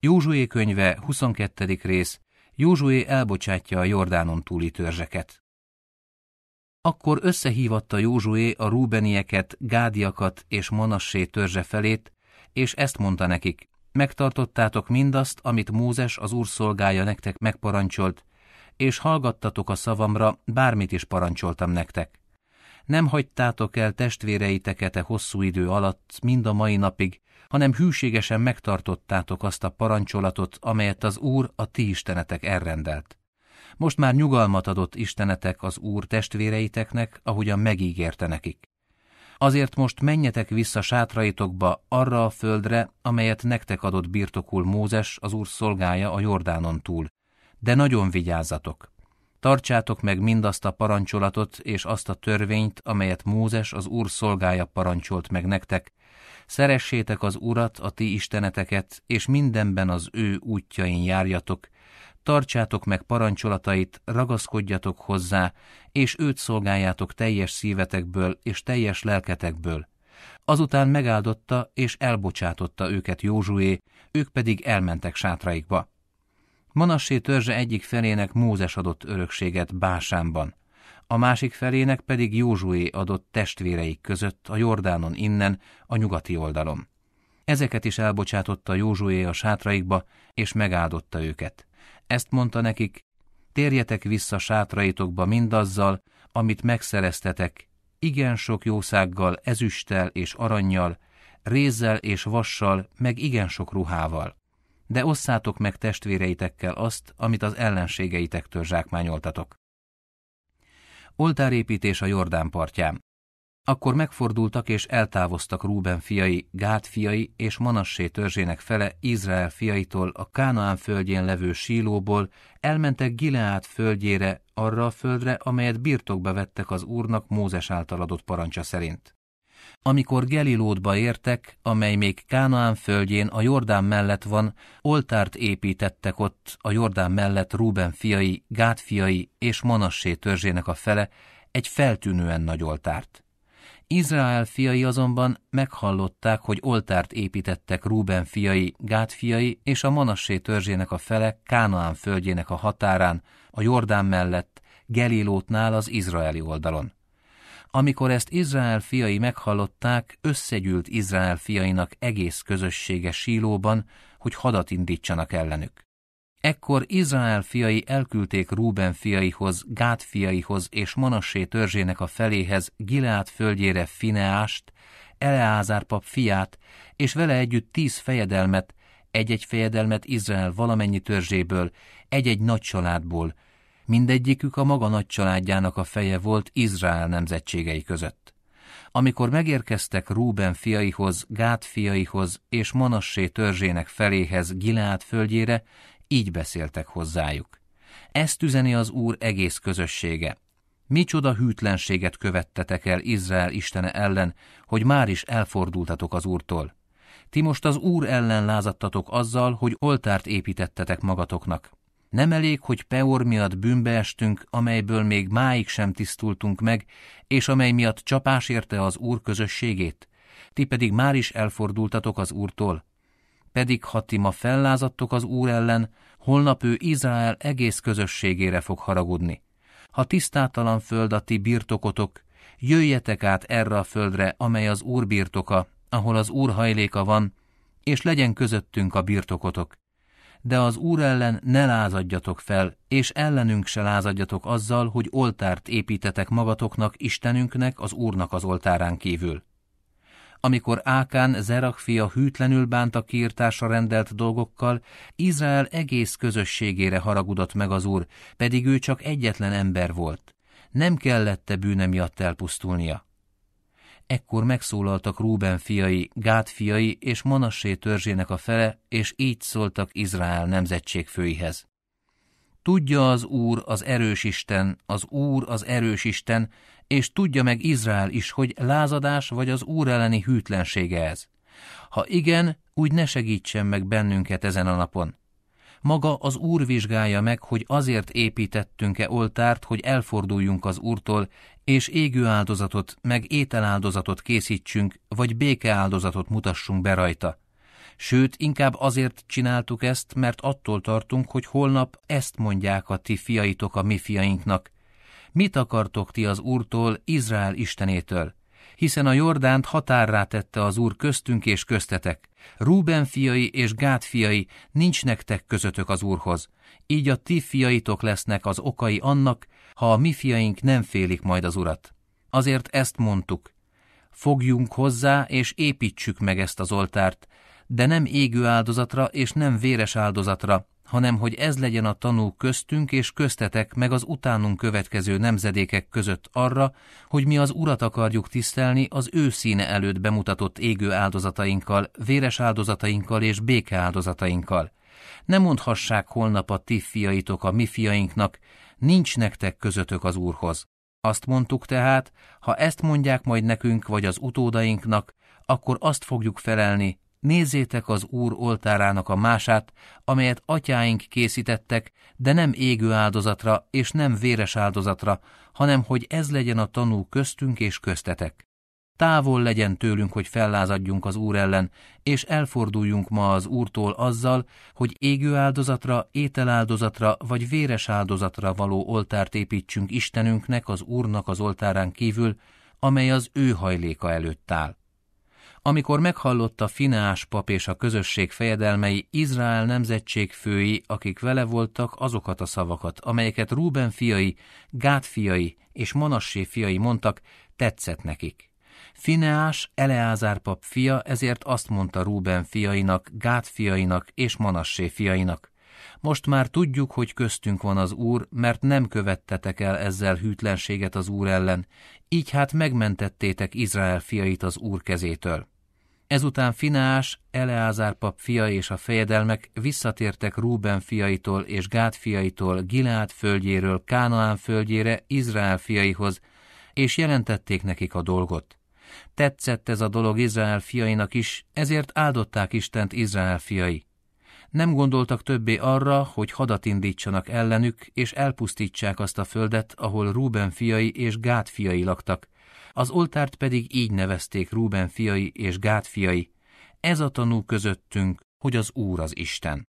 Józsué könyve, 22. rész, Józsué elbocsátja a Jordánon túli törzseket. Akkor összehívatta Józsué a Rúbenieket, Gádiakat és Manassé törzse felét, és ezt mondta nekik, megtartottátok mindazt, amit Mózes az úr szolgája nektek megparancsolt, és hallgattatok a szavamra, bármit is parancsoltam nektek. Nem hagytátok el testvéreiteket e hosszú idő alatt, mind a mai napig, hanem hűségesen megtartottátok azt a parancsolatot, amelyet az Úr a ti istenetek elrendelt. Most már nyugalmat adott istenetek az Úr testvéreiteknek, ahogyan megígérte nekik. Azért most menjetek vissza sátraitokba arra a földre, amelyet nektek adott birtokul Mózes, az Úr szolgája a Jordánon túl. De nagyon vigyázzatok, Tartsátok meg mindazt a parancsolatot és azt a törvényt, amelyet Mózes az Úr szolgája parancsolt meg nektek. Szeressétek az Urat, a ti isteneteket, és mindenben az ő útjain járjatok. Tartsátok meg parancsolatait, ragaszkodjatok hozzá, és őt szolgáljátok teljes szívetekből és teljes lelketekből. Azután megáldotta és elbocsátotta őket Józsué, ők pedig elmentek sátraikba. Manassé törzse egyik felének Mózes adott örökséget Básánban, a másik felének pedig Józsué adott testvéreik között a Jordánon innen, a nyugati oldalon. Ezeket is elbocsátotta Józsué a sátraikba, és megáldotta őket. Ezt mondta nekik, térjetek vissza sátraitokba mindazzal, amit megszereztetek, igen sok jószággal, ezüsttel és arannyal, rézzel és vassal, meg igen sok ruhával de osszátok meg testvéreitekkel azt, amit az ellenségeitektől zsákmányoltatok. Oltárépítés a Jordán partján. Akkor megfordultak és eltávoztak Rúben fiai, Gát fiai és Manassé törzsének fele Izrael fiaitól a Kánaán földjén levő sílóból, elmentek Gileát földjére, arra a földre, amelyet birtokba vettek az úrnak Mózes által adott parancsa szerint. Amikor Gelilótba értek, amely még Kánaán földjén a Jordán mellett van, oltárt építettek ott a Jordán mellett Rúben fiai, Gát fiai és Manassé törzsének a fele, egy feltűnően nagy oltárt. Izrael fiai azonban meghallották, hogy oltárt építettek Rúben fiai, Gát fiai és a Manassé törzsének a fele Kánaán földjének a határán, a Jordán mellett, Gelilótnál az izraeli oldalon. Amikor ezt Izrael fiai meghallották, összegyűlt Izrael fiainak egész közössége sílóban, hogy hadat indítsanak ellenük. Ekkor Izrael fiai elküldték Rúben fiaihoz, Gát fiaihoz és Manassé törzsének a feléhez Gileát földjére Fineást, Eleázár pap fiát, és vele együtt tíz fejedelmet, egy-egy fejedelmet Izrael valamennyi törzséből, egy-egy nagy családból, Mindegyikük a maga nagy családjának a feje volt Izrael nemzetségei között. Amikor megérkeztek Rúben fiaihoz, Gát fiaihoz és Manassé törzsének feléhez Gileát földjére, így beszéltek hozzájuk. Ezt üzeni az Úr egész közössége. Micsoda hűtlenséget követtetek el Izrael istene ellen, hogy már is elfordultatok az Úrtól. Ti most az Úr ellen lázadtatok azzal, hogy oltárt építettetek magatoknak. Nem elég, hogy Peor miatt bűnbe estünk, amelyből még máig sem tisztultunk meg, és amely miatt csapás érte az Úr közösségét? Ti pedig már is elfordultatok az Úrtól. Pedig ha ti ma fellázadtok az Úr ellen, holnap ő Izrael egész közösségére fog haragudni. Ha tisztátalan föld a ti birtokotok, jöjjetek át erre a földre, amely az Úr birtoka, ahol az Úr hajléka van, és legyen közöttünk a birtokotok de az Úr ellen ne lázadjatok fel, és ellenünk se lázadjatok azzal, hogy oltárt építetek magatoknak, Istenünknek, az Úrnak az oltárán kívül. Amikor Ákán, Zerak fia hűtlenül bánt a kiirtásra rendelt dolgokkal, Izrael egész közösségére haragudott meg az Úr, pedig ő csak egyetlen ember volt. Nem kellette bűne miatt elpusztulnia. Ekkor megszólaltak Rúben fiai, Gád fiai és Manassé törzsének a fele, és így szóltak Izrael nemzetség főihez. Tudja az Úr az erős Isten, az Úr az erős Isten, és tudja meg Izrael is, hogy lázadás vagy az Úr elleni hűtlensége ez. Ha igen, úgy ne segítsen meg bennünket ezen a napon. Maga az Úr vizsgálja meg, hogy azért építettünk-e oltárt, hogy elforduljunk az Úrtól, és égő áldozatot, meg ételáldozatot készítsünk, vagy békeáldozatot mutassunk be rajta. Sőt, inkább azért csináltuk ezt, mert attól tartunk, hogy holnap ezt mondják a ti fiaitok a mi fiainknak. Mit akartok ti az Úrtól, Izrael Istenétől? Hiszen a Jordánt határrá tette az Úr köztünk és köztetek. Rúben fiai és Gát fiai, nincs nektek közötök az Úrhoz, így a ti fiaitok lesznek az okai annak, ha a mi fiaink nem félik majd az Urat. Azért ezt mondtuk, fogjunk hozzá és építsük meg ezt az oltárt, de nem égő áldozatra és nem véres áldozatra, hanem hogy ez legyen a tanú köztünk és köztetek meg az utánunk következő nemzedékek között arra, hogy mi az Urat akarjuk tisztelni az ő színe előtt bemutatott égő áldozatainkkal, véres áldozatainkkal és béke áldozatainkkal. Ne mondhassák holnap a ti fiaitok a mi fiainknak, nincs nektek közötök az Úrhoz. Azt mondtuk tehát, ha ezt mondják majd nekünk vagy az utódainknak, akkor azt fogjuk felelni, Nézzétek az Úr oltárának a mását, amelyet atyáink készítettek, de nem égő áldozatra és nem véres áldozatra, hanem hogy ez legyen a tanú köztünk és köztetek. Távol legyen tőlünk, hogy fellázadjunk az Úr ellen, és elforduljunk ma az Úrtól azzal, hogy égő áldozatra, ételáldozatra vagy véres áldozatra való oltárt építsünk Istenünknek az Úrnak az oltárán kívül, amely az ő hajléka előtt áll amikor meghallotta Fineás pap és a közösség fejedelmei Izrael nemzetség fői, akik vele voltak, azokat a szavakat, amelyeket Rúben fiai, Gád fiai és Manassé fiai mondtak, tetszett nekik. Fineás, Eleázár pap fia, ezért azt mondta Rúben fiainak, Gád fiainak és Manassé fiainak. Most már tudjuk, hogy köztünk van az Úr, mert nem követtetek el ezzel hűtlenséget az Úr ellen, így hát megmentettétek Izrael fiait az Úr kezétől. Ezután Finás, Eleázár pap fia és a fejedelmek visszatértek Rúben fiaitól és Gád fiaitól Gilád földjéről Kánaán földjére Izrael fiaihoz, és jelentették nekik a dolgot. Tetszett ez a dolog Izrael fiainak is, ezért áldották Istent Izrael fiai. Nem gondoltak többé arra, hogy hadat indítsanak ellenük, és elpusztítsák azt a földet, ahol Rúben fiai és Gád fiai laktak, az oltárt pedig így nevezték Rúben fiai és Gád fiai, ez a tanú közöttünk, hogy az Úr az Isten.